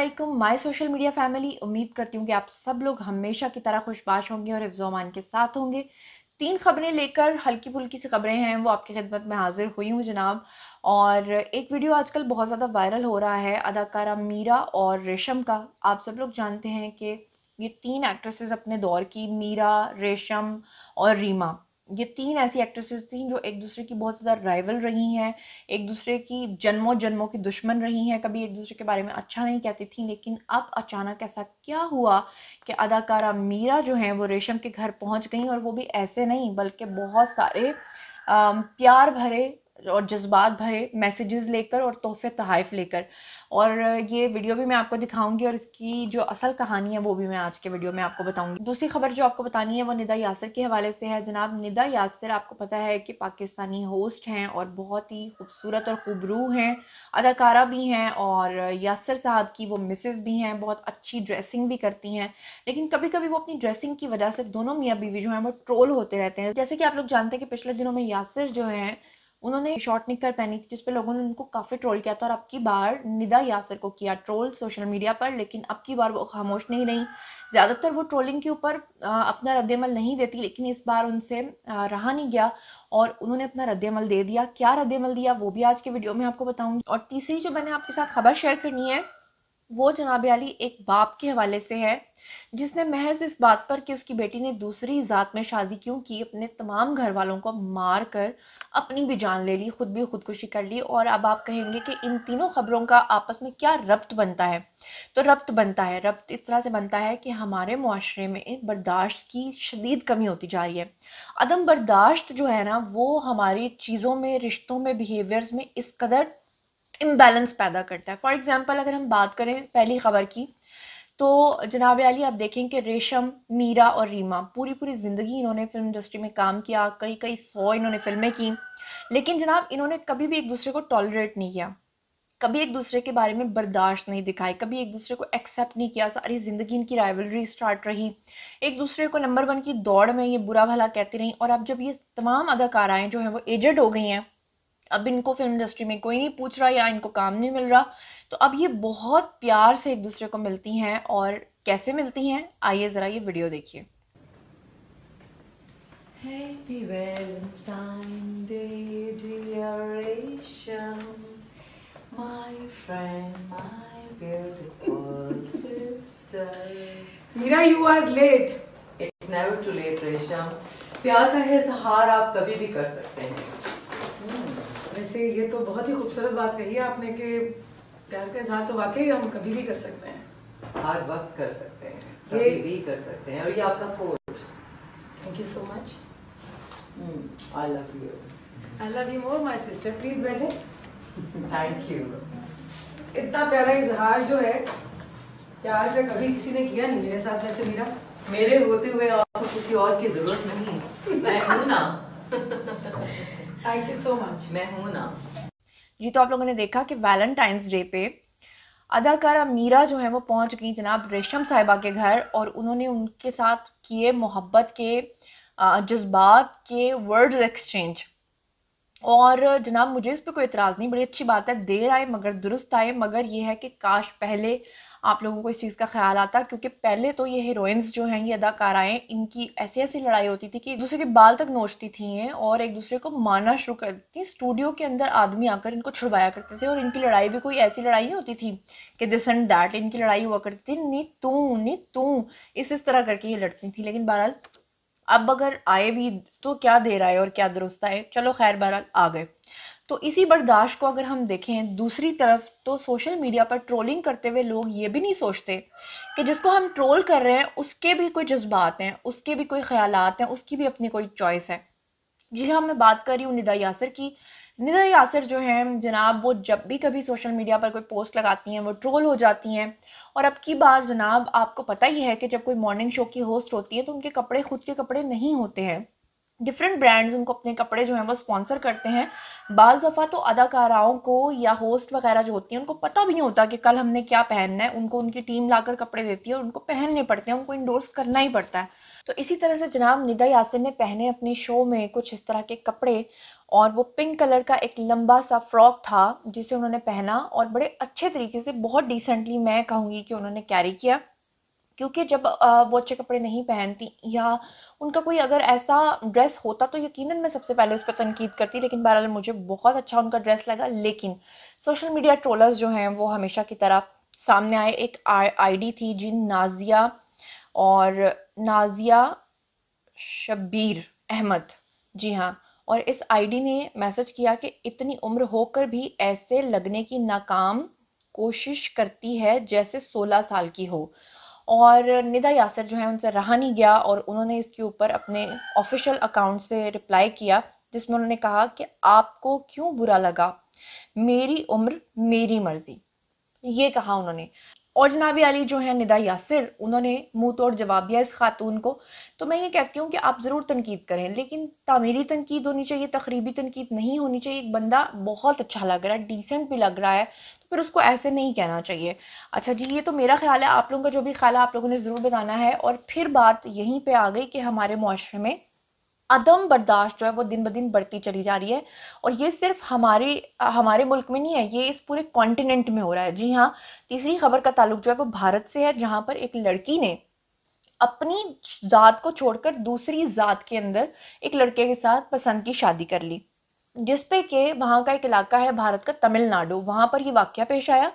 Aslam my social media family उम्मीद करती हूँ कि आप सब लोग हमेशा की तरह खुशबाश होंगे और हिफ्जोमान के साथ होंगे तीन खबरें लेकर हल्की फुल्की सी खबरें हैं वो आपकी खिदमत में हाजिर हुई हूँ जनाब और एक वीडियो आजकल बहुत ज़्यादा वायरल हो रहा है अदाकारा मीरा और रेशम का आप सब लोग जानते हैं कि ये तीन एक्ट्रेसेस अपने दौर की मीरा रेशम और रीमा ये तीन ऐसी एक्ट्रेसेस थी जो एक दूसरे की बहुत ज़्यादा राइवल रही हैं एक दूसरे की जन्मों जन्मों की दुश्मन रही हैं कभी एक दूसरे के बारे में अच्छा नहीं कहती थी लेकिन अब अचानक ऐसा क्या हुआ कि अदाकारा मीरा जो हैं वो रेशम के घर पहुंच गई और वो भी ऐसे नहीं बल्कि बहुत सारे प्यार भरे और जज्बात भरे मैसेजेस लेकर और तोहफ़े तहफ़ लेकर और ये वीडियो भी मैं आपको दिखाऊंगी और इसकी जो असल कहानी है वो भी मैं आज के वीडियो में आपको बताऊंगी दूसरी खबर जो आपको बतानी है वो निदा यासर के हवाले से है जनाब निदा यासर आपको पता है कि पाकिस्तानी होस्ट हैं और बहुत ही खूबसूरत और खूबरू हैं अदाकारा भी हैं और यासर साहब की वो मिसेज़ भी हैं बहुत अच्छी ड्रेसिंग भी करती हैं लेकिन कभी कभी वो अपनी ड्रेसिंग की वजह से दोनों मियाँ बीवी जो हैं वो ट्रोल होते रहते हैं जैसे कि आप लोग जानते हैं कि पिछले दिनों में यासर जो हैं उन्होंने शॉर्ट निक कर पहनी थी जिसपे लोगों ने उनको काफ़ी ट्रोल किया था और अब की बार निदा यासर को किया ट्रोल सोशल मीडिया पर लेकिन अब की बार वो खामोश नहीं रही ज़्यादातर वो ट्रोलिंग के ऊपर अपना रद्दमल नहीं देती लेकिन इस बार उनसे रहा नहीं गया और उन्होंने अपना रद्दमल दे दिया क्या रद्दमल दिया वो भी आज के वीडियो में आपको बताऊँगी और तीसरी जो मैंने आपके साथ खबर शेयर करनी है वो जनाब अली एक बाप के हवाले से है जिसने महज इस बात पर कि उसकी बेटी ने दूसरी ज़ात में शादी क्यों की अपने तमाम घर वालों को मार कर अपनी भी जान ले ली खुद भी खुदकुशी कर ली और अब आप कहेंगे कि इन तीनों खबरों का आपस में क्या रब्त बनता है तो रब्त बनता है रब्त इस तरह से बनता है कि हमारे माशरे में बर्दाश्त की शदीद कमी होती जा रही है अदम बर्दाश्त जो है ना वो हमारी चीज़ों में रिश्तों में बिहेवियर्स में इस कदर इम्बेलेंस पैदा करता है फॉर एग्ज़ाम्पल अगर हम बात करें पहली खबर की तो जनाब अली आप देखें कि रेशम मीरा और रीमा पूरी पूरी ज़िंदगी इन्होंने फिल्म इंडस्ट्री में काम किया कई कई सौ इन्होंने फिल्में की लेकिन जनाब इन्होंने कभी भी एक दूसरे को टॉलरेट नहीं किया कभी एक दूसरे के बारे में बर्दाश्त नहीं दिखाई कभी एक दूसरे को एक्सेप्ट नहीं किया सारी ज़िंदगी इनकी राइवलरी स्टार्ट रही एक दूसरे को नंबर वन की दौड़ में ये बुरा भला कहती रहीं और अब जब ये तमाम अदाकाराएँ जो हैं वो एजड हो गई हैं अब इनको फिल्म इंडस्ट्री में कोई नहीं पूछ रहा या इनको काम नहीं मिल रहा तो अब ये बहुत प्यार से एक दूसरे को मिलती हैं और कैसे मिलती हैं आइए ज़रा ये वीडियो देखिए Happy Day, dear Asia, my friend, my beautiful sister. you are late. It's never too late, Resham. प्यार का इजहार आप कभी भी कर सकते हैं वैसे ये तो बहुत ही खूबसूरत बात कही है आपने कि प्यार का इजहार तो वाकई हम कभी भी कर सकते हैं हर वक्त कर सकते हैं कभी भी कर सकते हैं और ये आपका coach thank you so much I love you I love you more my sister please बैठे थैंक यू इतना प्यारा इजहार जो है प्यार का कभी किसी ने किया नहीं मेरे साथ वैसे मेरा मेरे होते हुए आपको किसी और की जरूरत नहीं है मैं हूं ना थैंक यू सो मच मैं हूँ ना जी तो आप लोगों ने देखा कि वैलेंटाइंस डे पे अदाकारा मीरा जो है वो पहुंच गई जनाब रेशम साहिबा के घर और उन्होंने उनके साथ किए मोहब्बत के जज्बात के वर्ड्स एक्सचेंज और जनाब मुझे इस पर कोई इतराज़ नहीं बड़ी अच्छी बात है देर आए मगर दुरुस्त आए मगर ये है कि काश पहले आप लोगों को इस चीज़ का ख्याल आता क्योंकि पहले तो ये हीरोइंस जो हैं ये अदाकाराएँ इनकी ऐसी ऐसी लड़ाई होती थी कि एक दूसरे के बाल तक नोचती थी और एक दूसरे को मारना शुरू करती थी स्टूडियो के अंदर आदमी आकर इनको छुड़वाया करते थे और इनकी लड़ाई भी कोई ऐसी लड़ाई नहीं होती थी कि दिस एंड दैट इनकी लड़ाई हुआ करती थी नी तू नी तू इस इस तरह करके ये लड़ती थी लेकिन बहरहाल अब अगर आए भी तो क्या देर आए और क्या दुरुस्त आए चलो खैर बहरहाल आ गए तो इसी बर्दाश्त को अगर हम देखें दूसरी तरफ तो सोशल मीडिया पर ट्रोलिंग करते हुए लोग ये भी नहीं सोचते कि जिसको हम ट्रोल कर रहे हैं उसके भी कोई जज्बात हैं उसके भी कोई ख्यालात हैं उसकी भी अपनी कोई चॉइस है जी हाँ मैं बात कर रही हूँ निदा यासर की निदा यासर जो हैं जनाब वो जब भी कभी सोशल मीडिया पर कोई पोस्ट लगाती हैं वो ट्रोल हो जाती हैं और अब की बार जनाब आपको पता ही है कि जब कोई मॉर्निंग शो की होस्ट होती है तो उनके कपड़े खुद के कपड़े नहीं होते हैं डिफरेंट ब्रांड्स उनको अपने कपड़े जो हैं वो स्पॉन्सर करते हैं बज़ दफ़ा तो अदाकाराओं को या होस्ट वगैरह जो होती हैं उनको पता भी नहीं होता कि कल हमने क्या पहनना है उनको उनकी टीम लाकर कपड़े देती है और उनको पहनने पड़ते हैं उनको इंडोर्स करना ही पड़ता है तो इसी तरह से जनाब निदा यासिन ने पहने अपने शो में कुछ इस तरह के कपड़े और वो पिंक कलर का एक लंबा सा फ्रॉक था जिसे उन्होंने पहना और बड़े अच्छे तरीके से बहुत डिसेंटली मैं कहूँगी कि उन्होंने कैरी किया क्योंकि जब वो अच्छे कपड़े नहीं पहनती या उनका कोई अगर ऐसा ड्रेस होता तो यकीनन मैं सबसे पहले उस पर तनकीद करती लेकिन बहरहाल मुझे बहुत अच्छा उनका ड्रेस लगा लेकिन सोशल मीडिया ट्रोलर्स जो हैं वो हमेशा की तरह सामने आए एक आईडी थी जिन नाजिया और नाजिया शबीर अहमद जी हाँ और इस आईडी ने मैसेज किया कि इतनी उम्र होकर भी ऐसे लगने की नाकाम कोशिश करती है जैसे 16 साल की हो और निदा यासर जो है उनसे रहा नहीं गया और उन्होंने इसके ऊपर अपने ऑफिशियल अकाउंट से रिप्लाई किया जिसमें उन्होंने कहा कि आपको क्यों बुरा लगा मेरी उम्र मेरी मर्जी ये कहा उन्होंने और जनाब अली जो है निदा यासिर उन्होंने मुँह तोड़ जवाब दिया इस खातून को तो मैं ये कहती हूँ कि आप ज़रूर तनकीद करें लेकिन तामीरी तनकीद होनी चाहिए तकरीबी तनकीद नहीं होनी चाहिए एक बंदा बहुत अच्छा लग रहा है डिसेंट भी लग रहा है तो फिर उसको ऐसे नहीं कहना चाहिए अच्छा जी ये तो मेरा ख्याल है आप लोगों का जो भी ख्याल है आप लोगों ने ज़रूर बताना है और फिर बात यहीं पर आ गई कि हमारे माशरे में अदम बर्दाश्त जो है वो दिन ब दिन बढ़ती चली जा रही है और ये सिर्फ हमारे हमारे मुल्क में नहीं है ये इस पूरे कॉन्टिनेंट में हो रहा है जी हाँ तीसरी खबर का ताल्लुक जो है वो भारत से है जहाँ पर एक लड़की ने अपनी ज़ात को छोड़कर दूसरी ज़ात के अंदर एक लड़के के साथ पसंद की शादी कर ली जिसपे के वहाँ का एक इलाका है भारत का तमिलनाडु वहाँ पर ये वाक्य पेश आया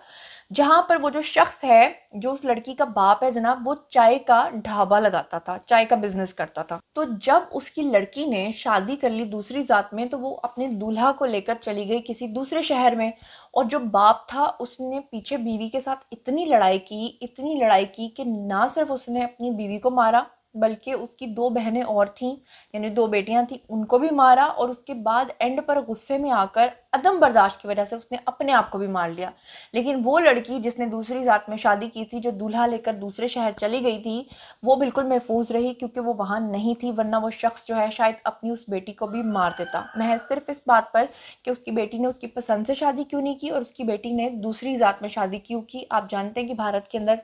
जहाँ पर वो जो शख्स है जो उस लड़की का बाप है जनाब वो चाय का ढाबा लगाता था चाय का बिजनेस करता था तो जब उसकी लड़की ने शादी कर ली दूसरी जात में तो वो अपने दूल्हा को लेकर चली गई किसी दूसरे शहर में और जो बाप था उसने पीछे बीवी के साथ इतनी लड़ाई की इतनी लड़ाई की कि ना सिर्फ उसने अपनी बीवी को मारा बल्कि उसकी दो बहनें और थीं यानी दो बेटियां थीं उनको भी मारा और उसके बाद एंड पर गुस्से में आकर अदम बर्दाश्त की वजह से उसने अपने आप को भी मार लिया लेकिन वो लड़की जिसने दूसरी ज़ात में शादी की थी जो दूल्हा लेकर दूसरे शहर चली गई थी वो बिल्कुल महफूज रही क्योंकि वो वहाँ नहीं थी वरना वो शख्स जो है शायद अपनी उस बेटी को भी मार देता महज सिर्फ इस बात पर कि उसकी बेटी ने उसकी पसंद से शादी क्यों नहीं की और उसकी बेटी ने दूसरी ज़ात में शादी क्यों की आप जानते हैं कि भारत के अंदर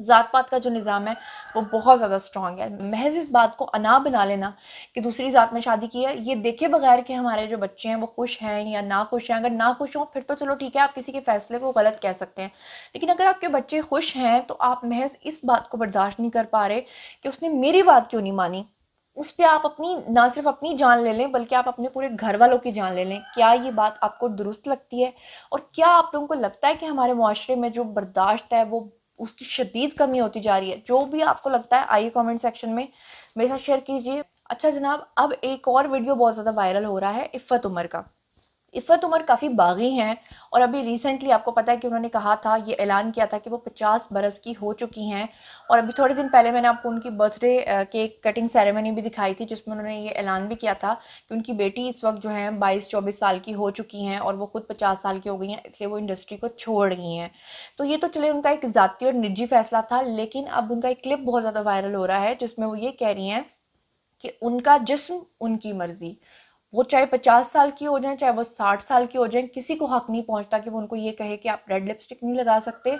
ज़ात पात का जो निज़ाम है वो बहुत ज़्यादा स्ट्रॉन्ग है महज इस बात को अना बना लेना कि दूसरी ज़ात में शादी की है ये देखे बगैर कि हमारे जो बच्चे हैं वो खुश हैं या ना खुश हैं अगर ना खुश हों फिर तो चलो ठीक है आप किसी के फैसले को गलत कह सकते हैं लेकिन अगर आपके बच्चे खुश हैं तो आप महज इस बात को बर्दाश्त नहीं कर पा रहे कि उसने मेरी बात क्यों नहीं मानी उस पर आप अपनी ना सिर्फ अपनी जान ले लें बल्कि आप अपने पूरे घर वालों की जान ले लें क्या ये बात आपको दुरुस्त लगती है और क्या आप लोगों को लगता है कि हमारे माशरे में जो बर्दाश्त है वो उसकी शदीद कमी होती जा रही है जो भी आपको लगता है आइए कमेंट सेक्शन में मेरे साथ शेयर कीजिए अच्छा जनाब अब एक और वीडियो बहुत ज़्यादा वायरल हो रहा है इफ़त उमर का इफ़त उमर काफ़ी बागी हैं और अभी रिसेंटली आपको पता है कि उन्होंने कहा था ये ऐलान किया था कि वो 50 बरस की हो चुकी हैं और अभी थोड़े दिन पहले मैंने आपको उनकी बर्थडे केक कटिंग सेरेमनी भी दिखाई थी जिसमें उन्होंने ये ऐलान भी किया था कि उनकी बेटी इस वक्त जो है बाईस चौबीस साल की हो चुकी हैं और वो खुद पचास साल की हो गई हैं इसलिए वो इंडस्ट्री को छोड़ गई हैं तो ये तो चले उनका एक ज़ाती और निजी फैसला था लेकिन अब उनका एक क्लिप बहुत ज़्यादा वायरल हो रहा है जिसमें वो ये कह रही हैं कि उनका जिस्म उनकी मर्ज़ी वो चाहे पचास साल की हो जाए चाहे वो साठ साल की हो जाए किसी को हक नहीं पहुंचता कि वो उनको ये कहे कि आप रेड लिपस्टिक नहीं लगा सकते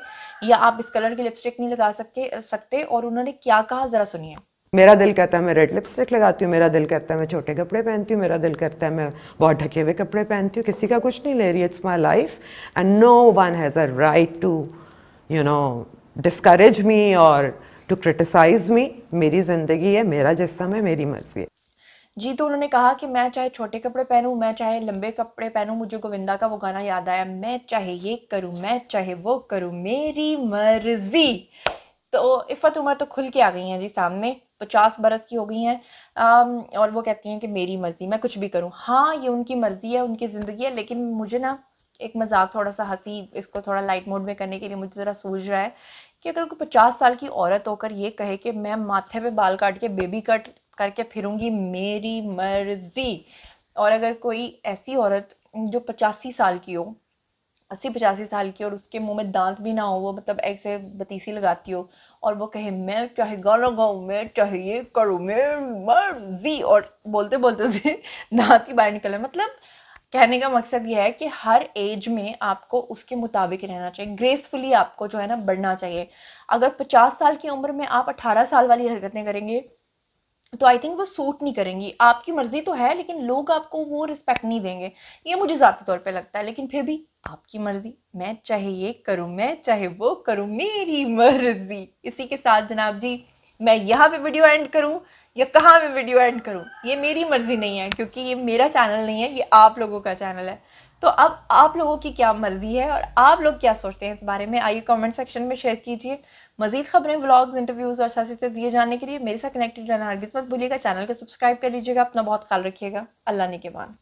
या आप इस कलर की लिपस्टिक नहीं लगा सकते सकते और उन्होंने क्या कहा ज़रा सुनिए मेरा दिल कहता है मैं रेड लिपस्टिक लगाती हूँ मेरा दिल कहता है मैं छोटे कपड़े पहनती हूँ मेरा दिल करता है मैं बहुत ढके हुए कपड़े पहनती हूँ किसी का कुछ नहीं ले रही it's my life and no one has a right to you know discourage me और टू क्रिटिसाइज मी मेरी ज़िंदगी है मेरा जिसम है मेरी मर्जी है जी तो उन्होंने कहा कि मैं चाहे छोटे कपड़े पहनूं मैं चाहे लंबे कपड़े पहनूं मुझे गोविंदा का वो गाना याद आया मैं चाहे ये करूं मैं चाहे वो करूं मेरी मर्जी तो इफ़त उमर तो खुल के आ गई हैं जी सामने पचास बरस की हो गई हैं और वो कहती हैं कि मेरी मर्ज़ी मैं कुछ भी करूँ हाँ ये उनकी मर्ज़ी है उनकी ज़िंदगी है लेकिन मुझे ना एक मजाक थोड़ा सा हंसी इसको थोड़ा लाइट मोड में करने के लिए मुझे ज़रा सूझ रहा है कि अगर कोई पचास साल की औरत होकर ये कहे कि मैं माथे पे बाल काट के बेबी कट करके फिरूंगी मेरी मर्जी और अगर कोई ऐसी औरत जो पचासी साल की हो अस्सी पचासी साल की और उसके मुंह में दांत भी ना हो वो मतलब ऐसे बतीसी लगाती हो और वो कहे मैं चाहे गाना गाऊँ मैं चाहे ये करूँ मैं मर्जी और बोलते बोलते उसे दांत ही बाहर निकले मतलब कहने का मकसद यह है कि हर एज में आपको उसके मुताबिक रहना चाहिए ग्रेसफुली आपको जो है ना बढ़ना चाहिए अगर पचास साल की उम्र में आप अठारह साल वाली हरकतें करेंगे तो आई थिंक वो सूट नहीं करेंगी आपकी मर्ज़ी तो है लेकिन लोग आपको वो रिस्पेक्ट नहीं देंगे ये मुझे ज़्यादा तौर पे लगता है लेकिन फिर भी आपकी मर्ज़ी मैं चाहे ये करूँ मैं चाहे वो करूँ मेरी मर्ज़ी इसी के साथ जनाब जी मैं यहाँ पे वीडियो एंड करूँ या कहाँ पे वीडियो एंड करूँ ये मेरी मर्ज़ी नहीं है क्योंकि ये मेरा चैनल नहीं है ये आप लोगों का चैनल है तो अब आप लोगों की क्या मर्ज़ी है और आप लोग क्या सोचते हैं इस बारे में आइए कमेंट सेक्शन में शेयर कीजिए मजीद खबरें ब्लॉग्स इंटरव्यूज़ और सियासत दिए जाने के लिए मेरे साथ कनेक्टेड रहना हरगिज़ मत भूलिएगा चैनल को सब्सक्राइब कर लीजिएगा अपना बहुत ख्याल रखिएगा अल्लाह ने के बाद